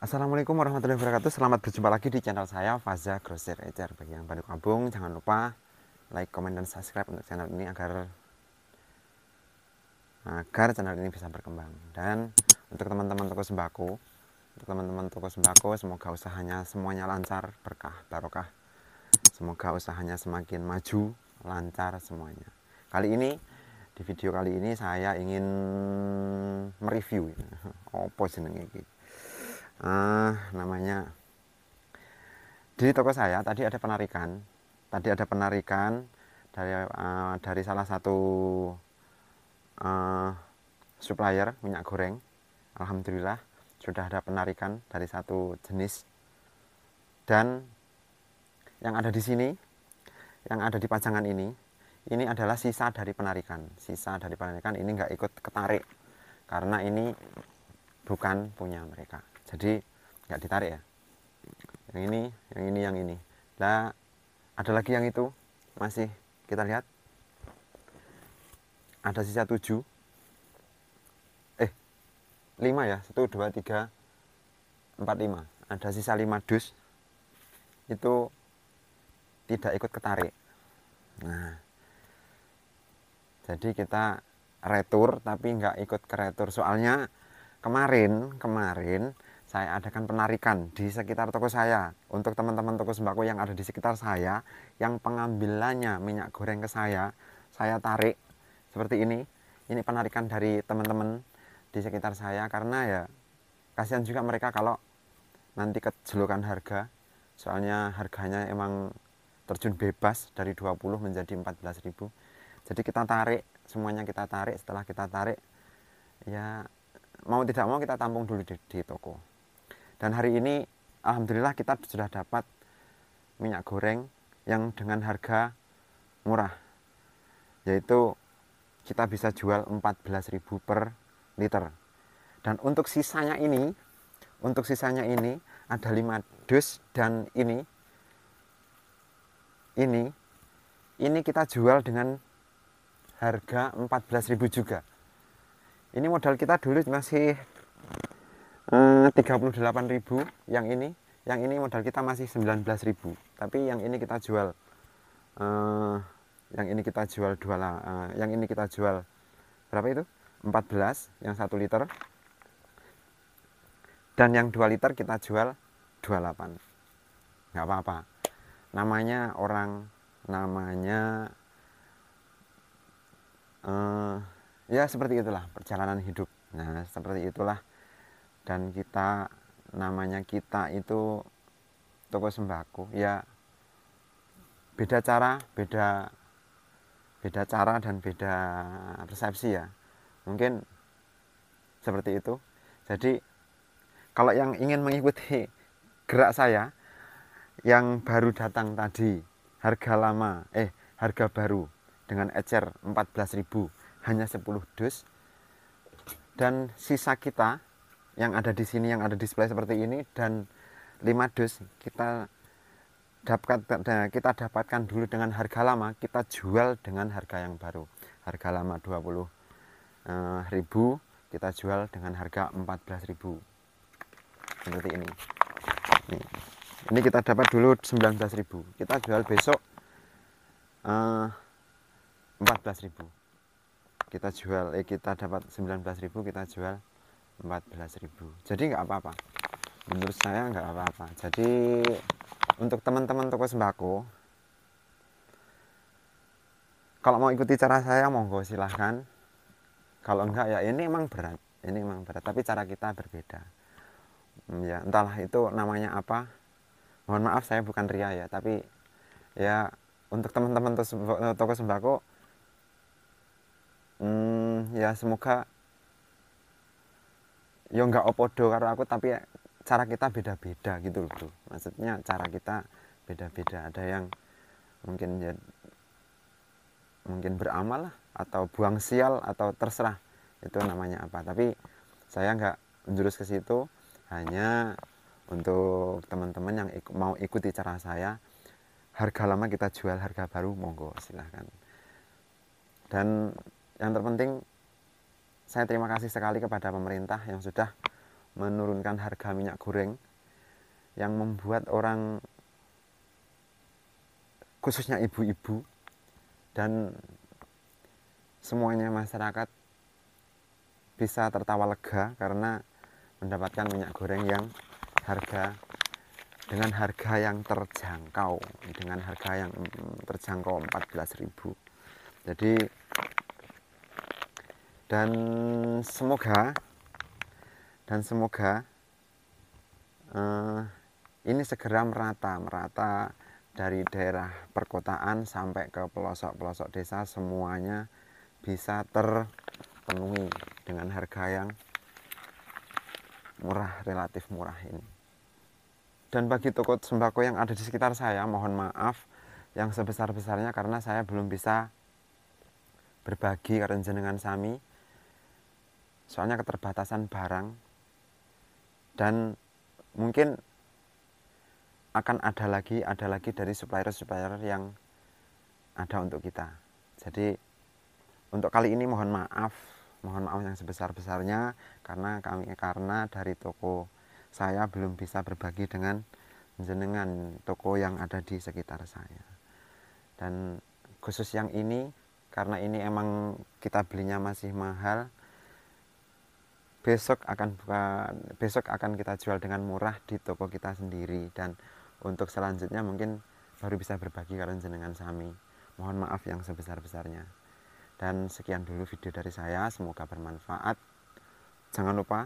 Assalamualaikum warahmatullahi wabarakatuh Selamat berjumpa lagi di channel saya Faza Grosir Ecer Bagi yang baru gabung jangan lupa like, comment, dan subscribe untuk channel ini agar agar channel ini bisa berkembang dan untuk teman-teman toko sembako untuk teman-teman toko sembako semoga usahanya semuanya lancar berkah barokah semoga usahanya semakin maju lancar semuanya kali ini di video kali ini saya ingin mereview opo jenenge iki uh, namanya di toko saya tadi ada penarikan tadi ada penarikan dari uh, dari salah satu uh, supplier minyak goreng alhamdulillah sudah ada penarikan dari satu jenis dan yang ada di sini yang ada di pajangan ini ini adalah sisa dari penarikan sisa dari penarikan ini nggak ikut ketarik karena ini bukan punya mereka jadi nggak ditarik ya yang ini yang ini yang ini nah ada lagi yang itu masih kita lihat ada sisa 7 eh 5 ya 1 2 3 4 5 ada sisa 5 dus itu tidak ikut ketarik nah jadi kita retur tapi nggak ikut ke retur soalnya kemarin kemarin saya adakan penarikan di sekitar toko saya untuk teman-teman toko sembako yang ada di sekitar saya yang pengambilannya minyak goreng ke saya saya tarik seperti ini ini penarikan dari teman-teman di sekitar saya karena ya kasihan juga mereka kalau nanti kejelukan harga soalnya harganya emang terjun bebas dari 20 menjadi 14.000 jadi kita tarik semuanya kita tarik setelah kita tarik ya mau tidak mau kita tampung dulu di, di toko dan hari ini alhamdulillah kita sudah dapat minyak goreng yang dengan harga murah. Yaitu kita bisa jual 14.000 per liter. Dan untuk sisanya ini, untuk sisanya ini ada 5 dus dan ini ini ini kita jual dengan harga 14.000 juga. Ini modal kita dulu masih 38.000 yang ini yang ini modal kita masih 19.000 tapi yang ini kita jual uh, yang ini kita jual dua uh, yang ini kita jual berapa itu 14 yang satu liter dan yang dua liter kita jual 28 nggak apa-apa namanya orang namanya uh, ya seperti itulah perjalanan hidup nah seperti itulah dan kita namanya kita itu toko sembako ya beda cara beda beda cara dan beda persepsi ya mungkin seperti itu jadi kalau yang ingin mengikuti gerak saya yang baru datang tadi harga lama eh harga baru dengan ecer 14.000 hanya 10 dus dan sisa kita yang ada di sini yang ada display seperti ini dan 5 dus kita dapat kita dapatkan dulu dengan harga lama kita jual dengan harga yang baru harga lama 20 eh, ribu kita jual dengan harga ribu seperti ini Nih. ini kita dapat dulu ribu kita jual besok 14 eh, ribu kita jual eh kita dapat ribu kita jual 14.000 jadi nggak apa-apa menurut saya nggak apa-apa jadi untuk teman-teman toko sembako kalau mau ikuti cara saya monggo silahkan kalau enggak ya ini emang berat ini emang berat tapi cara kita berbeda hmm, ya entahlah itu namanya apa mohon maaf saya bukan ria ya tapi ya untuk teman-teman toko sembako hmm, ya semoga ya nggak opodo karo aku tapi ya cara kita beda-beda gitu loh bro maksudnya cara kita beda-beda ada yang mungkin ya mungkin beramal lah atau buang sial atau terserah itu namanya apa tapi saya nggak menjurus ke situ hanya untuk teman-teman yang ik mau ikuti cara saya harga lama kita jual harga baru monggo silahkan dan yang terpenting saya terima kasih sekali kepada pemerintah yang sudah menurunkan harga minyak goreng yang membuat orang khususnya ibu-ibu dan semuanya masyarakat bisa tertawa lega karena mendapatkan minyak goreng yang harga dengan harga yang terjangkau dengan harga yang terjangkau 14.000 jadi dan semoga dan semoga uh, ini segera merata merata dari daerah perkotaan sampai ke pelosok-pelosok desa semuanya bisa terpenuhi dengan harga yang murah relatif murah ini dan bagi toko sembako yang ada di sekitar saya mohon maaf yang sebesar-besarnya karena saya belum bisa berbagi karena jenengan sami soalnya keterbatasan barang dan mungkin akan ada lagi ada lagi dari supplier supplier yang ada untuk kita jadi untuk kali ini mohon maaf mohon maaf yang sebesar besarnya karena kami karena dari toko saya belum bisa berbagi dengan jenengan toko yang ada di sekitar saya dan khusus yang ini karena ini emang kita belinya masih mahal besok akan buka, besok akan kita jual dengan murah di toko kita sendiri dan untuk selanjutnya mungkin baru bisa berbagi kalian dengan sami mohon maaf yang sebesar-besarnya dan sekian dulu video dari saya semoga bermanfaat jangan lupa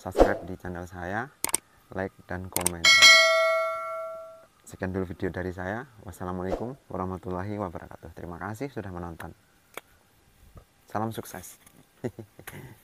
subscribe di channel saya like dan komen sekian dulu video dari saya wassalamualaikum warahmatullahi wabarakatuh terima kasih sudah menonton salam sukses